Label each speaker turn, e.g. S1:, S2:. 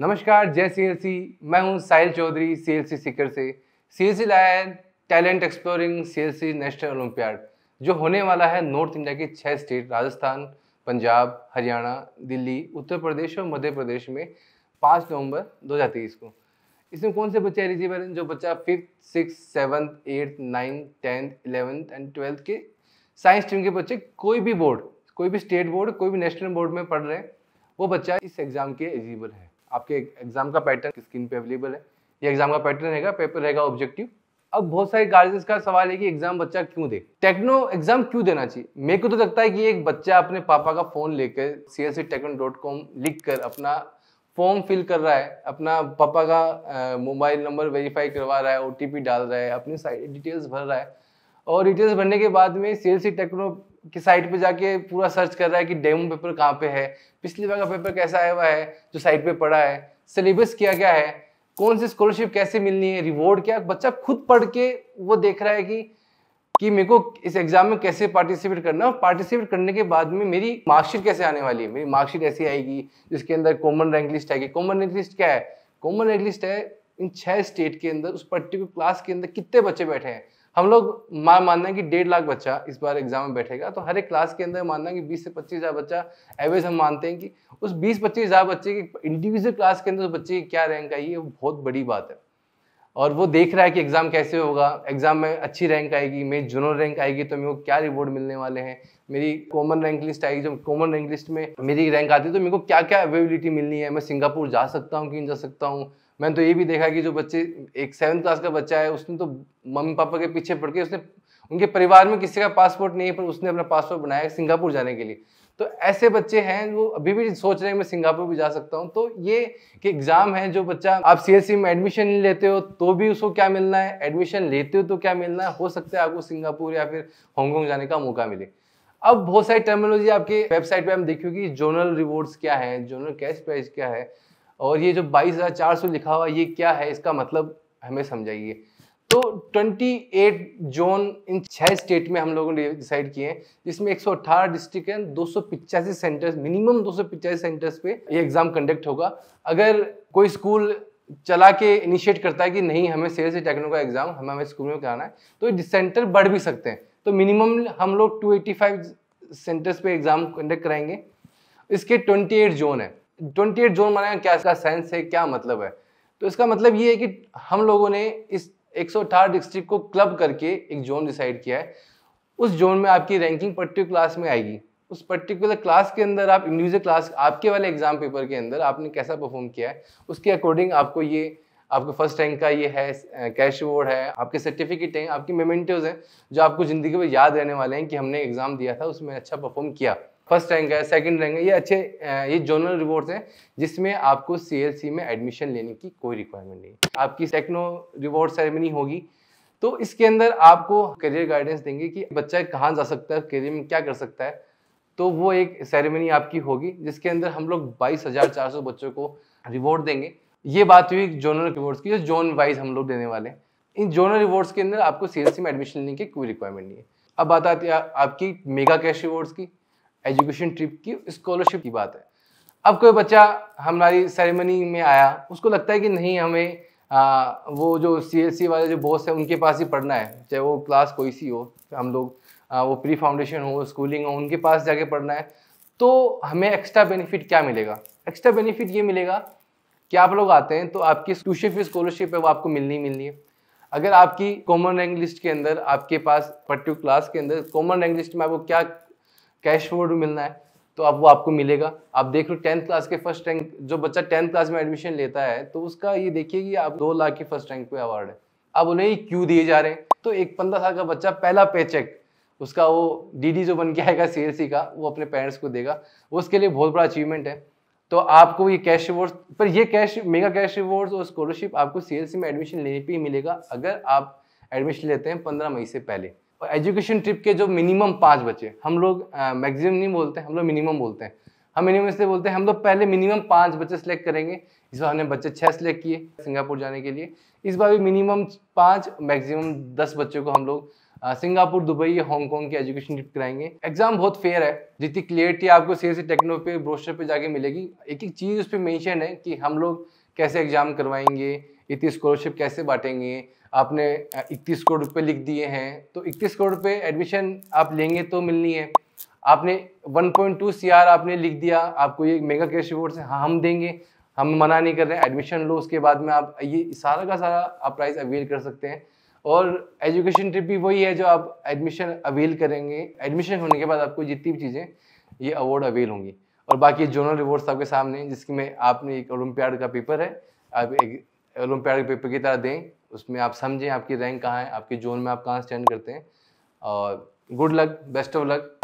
S1: नमस्कार जय सीएलसी मैं हूं साहिल चौधरी सीएलसी सीकर से सीएलसी लाया है talent exploring CLC national olympiad जो होने वाला है नॉर्थ इंडिया के छः स्टेट राजस्थान पंजाब हरियाणा दिल्ली उत्तर प्रदेश और मध्य प्रदेश में पाँच नवंबर दो हज़ार तेईस को इसमें कौन से बच्चे एलिजिबल हैं जो बच्चा fifth six seventh eighth ninth tenth eleventh and twelfth के साइंस स्ट्रीम के बच्चे कोई भी बोर्ड कोई भी स्टेट बोर्ड कोई भी नेशनल बोर्ड में पढ़ रहे हैं वो बच्चा इस एग्ज़ाम के एलिजिबल है आपके एग्जाम का पैटर्न स्क्रीन पे अवेलेबल है ये एग्जाम का पैटर्न रहेगा पेपर रहेगा ऑब्जेक्टिव अब बहुत सारे गार्जियंस का सवाल है कि एग्जाम बच्चा क्यों दे टेक्नो एग्जाम क्यों देना चाहिए मेरे को तो लगता है कि एक बच्चा अपने पापा का फोन लेकर सी एस टेक्नो लिख कर अपना फॉर्म फिल कर रहा है अपना पापा का मोबाइल नंबर वेरीफाई करवा रहा है ओ डाल रहा है अपनी डिटेल्स भर रहा है और डिटेल्स भरने के बाद में सी एस टेक्नो की साइट पे जाके पूरा सर्च कर रहा है कि डेमो पेपर कहाँ पे है पिछली बार का पेपर कैसा आया हुआ है जो साइट पे पढ़ा है सिलेबस क्या क्या है कौन सी स्कॉलरशिप कैसे मिलनी है रिवॉर्ड क्या बच्चा खुद पढ़ के वो देख रहा है कि कि मेरे को इस एग्जाम में कैसे पार्टिसिपेट करना और पार्टिसिपेट करने के बाद में मेरी मार्कशीट कैसे आने वाली है मेरी मार्कशीट ऐसी आएगी जिसके अंदर कॉमन रैंक लिस्ट आएगी कॉमन रैंक लिस्ट क्या है कॉमन रैंक लिस्ट है इन छह स्टेट के अंदर उस पर्टिकुलर क्लास के अंदर कितने बच्चे बैठे हैं हम लोग मान मानना है कि डेढ़ लाख बच्चा इस बार एग्जाम में बैठेगा तो हर एक क्लास के अंदर मानना है कि बीस से पच्चीस हज़ार बच्चा एवरेज हम मानते हैं कि उस बीस पच्चीस हज़ार बच्चे की इंडिविजुअल क्लास के अंदर उस बच्चे की क्या रैंक आई है वो बहुत बड़ी बात है और वो देख रहा है कि एग्ज़ाम कैसे होगा एग्ज़ाम में अच्छी रैंक आएगी मेरी जूनियर रैंक आएगी तो मेरे को क्या रिवॉर्ड मिलने वाले हैं मेरी कॉमन रैंक लिस्ट आएगी जो कॉमन रैंक लिस्ट में मेरी रैंक आती है तो मेरे को क्या क्या अवेबिलिटी मिलनी है मैं सिंगापुर जा सकता हूँ कि नहीं जा सकता हूँ मैंने तो ये भी देखा कि जो बच्चे एक सेवन्थ क्लास का बच्चा है उसने तो मम्मी पापा के पीछे पड़ के उसने उनके परिवार में किसी का पासपोर्ट नहीं है पर उसने अपना पासपोर्ट बनाया सिंगापुर जाने के लिए तो ऐसे बच्चे हैं वो अभी भी सोच रहे हैं मैं सिंगापुर भी जा सकता हूँ तो ये कि एग्ज़ाम है जो बच्चा आप सी e में एडमिशन लेते हो तो भी उसको क्या मिलना है एडमिशन लेते हो तो क्या मिलना है हो सकता है आपको सिंगापुर या फिर हांगकॉन्ग जाने का मौका मिले अब बहुत सारी टर्मिनोलॉजी आपके वेबसाइट पे हम देखियो कि जोनल रिवॉर्ड्स क्या है जोनल कैश प्राइज क्या है और ये जो 22,400 लिखा हुआ ये क्या है इसका मतलब हमें समझाइए तो 28 जोन इन छह स्टेट में हम लोगों ने डिसाइड किए हैं जिसमें 118 डिस्ट्रिक्ट हैं दो सेंटर्स मिनिमम दो सेंटर्स पे ये एग्ज़ाम कंडक्ट होगा अगर कोई स्कूल चला के इनिशिएट करता है कि नहीं हमें सेल्स एंड टेक्नो का एग्ज़ाम हमें हमें स्कूल में कराना है तो सेंटर बढ़ भी सकते हैं तो मिनिमम हम लोग 285 सेंटर्स पे एग्ज़ाम कंडक्ट कराएंगे इसके 28 जोन है ट्वेंटी एट जोन बनाया क्या इसका साइंस है क्या मतलब है तो इसका मतलब ये है कि हम लोगों ने इस एक डिस्ट्रिक्ट को क्लब करके एक जोन डिसाइड किया है उस जोन में आपकी रैंकिंग पर्टिकुलर क्लास में आएगी उस पर्टिकुलर क्लास के अंदर आप इंडिविजुअल क्लास आपके वाले एग्जाम पेपर के अंदर आपने कैसा परफॉर्म किया है उसके अकॉर्डिंग आपको ये आपके फर्स्ट रैंक का ये है कैश अवॉर्ड है आपके सर्टिफिकेट हैं आपकी मेमेंटोज हैं जो आपको ज़िंदगी में याद रहने वाले हैं कि हमने एग्ज़ाम दिया था उसमें अच्छा परफॉर्म किया फर्स्ट रैंक है सेकंड रैंक है ये अच्छे ये जोनल रिवॉर्ड्स हैं जिसमें आपको सी में एडमिशन लेने की कोई रिक्वायरमेंट नहीं आपकी टेक्नो रिवॉर्ड सेरेमनी होगी तो इसके अंदर आपको करियर गाइडेंस देंगे कि बच्चा कहाँ जा सकता है करियर में क्या कर सकता है तो वो एक सेरेमनी आपकी होगी जिसके अंदर हम लोग बाईस हज़ार चार सौ बच्चों को रिवॉर्ड देंगे ये बात हुई जोनल रिवॉर्ड्स की जो जोन वाइज हम लोग देने वाले हैं इन जोनल रिवॉर्ड्स के अंदर आपको सी में एडमिशन लेने की कोई रिक्वायरमेंट नहीं है अब बात आती है आपकी मेगा कैश रिवॉर्ड्स की एजुकेशन ट्रिप की स्कॉलरशिप की बात है अब कोई बच्चा हमारी सेरेमनी में आया उसको लगता है कि नहीं हमें आ, वो जो सी एस सी वाले जो बॉस है उनके पास ही पढ़ना है चाहे वो क्लास कोई सी हो हम लोग आ, वो प्री फाउंडेशन हो स्कूलिंग हो उनके पास जाके पढ़ना है तो हमें एक्स्ट्रा बेनिफिट क्या मिलेगा एक्स्ट्रा बेनिफिट ये मिलेगा कि आप लोग आते हैं तो आपकी ट्यूशन फीस स्कॉलरशिप है वो आपको मिलनी ही मिलनी है अगर आपकी कॉमन रैंक लिस्ट के अंदर आपके पास पर्टिकुलर क्लास के अंदर कॉमन रैंक लिस्ट में आपको क्या कैश फॉरवर्ड मिलना है तो अब आप वो आपको मिलेगा आप देख लो टेंथ क्लास के फर्स्ट रैंक जो बच्चा टेंथ क्लास में एडमिशन लेता है तो उसका ये देखिए कि आप दो लाख की फर्स्ट रैंक पे अवार्ड है अब उन्हें क्यों दिए जा रहे हैं तो एक पंद्रह साल का बच्चा पहला पे चेक उसका वो डीडी जो बन के आएगा सी का वो अपने पेरेंट्स को देगा वो उसके लिए बहुत बड़ा अचीवमेंट है तो आपको ये कैश रिवॉर्ड्स पर ये कैश मेगा कैश रिवॉर्ड्स और स्कॉलरशिप आपको सी में एडमिशन लेने पर ही मिलेगा अगर आप एडमिशन लेते हैं पंद्रह मई से पहले और एजुकेशन ट्रिप के जो मिनिमम पाँच बचे हम लोग मैक्सिमम नहीं बोलते हम लोग मिनिमम बोलते हैं हम मिनिमम इसलिए बोलते हैं हम लोग पहले मिनिमम पाँच बच्चे सेलेक्ट करेंगे इस बार हमने बच्चे छः सेलेक्ट किए सिंगापुर जाने के लिए इस बार भी मिनिमम पाँच मैक्सिमम दस बच्चों को हम लोग सिंगापुर दुबई या हांगकॉन्ग की एजुकेशन ट्रिप कराएंगे एग्जाम बहुत फेयर है जितनी क्लियरिटी आपको सी सी टेक्नो पे ब्रोशर पे जाके मिलेगी एक एक चीज़ उस पर मैंशन है कि हम लोग कैसे एग्जाम करवाएंगे इतनी स्कॉलरशिप कैसे बांटेंगे आपने इकतीस करोड़ रुपये लिख दिए हैं तो इकतीस करोड़ रुपये एडमिशन आप लेंगे तो मिलनी है आपने 1.2 पॉइंट आपने लिख दिया आपको ये मेगा कैश रिवॉर्ड से हाँ हम देंगे हम मना नहीं कर रहे हैं एडमिशन लो उसके बाद में आप ये सारा का सारा आप प्राइस अवेल कर सकते हैं और एजुकेशन ट्रिप भी वही है जो आप एडमिशन अवेल करेंगे एडमिशन होने के बाद आपको जितनी भी चीज़ें ये अवार्ड अवेल होंगी और बाकी जोनल रिवॉर्ड्स आपके सामने जिसमें आपने एक ओलम्पियाड का पेपर है आप एक ओलम्पियाड पेपर की तरह दें उसमें आप समझें आपकी रैंक कहाँ है आपके जोन में आप कहाँ स्टैंड करते हैं और good luck best of luck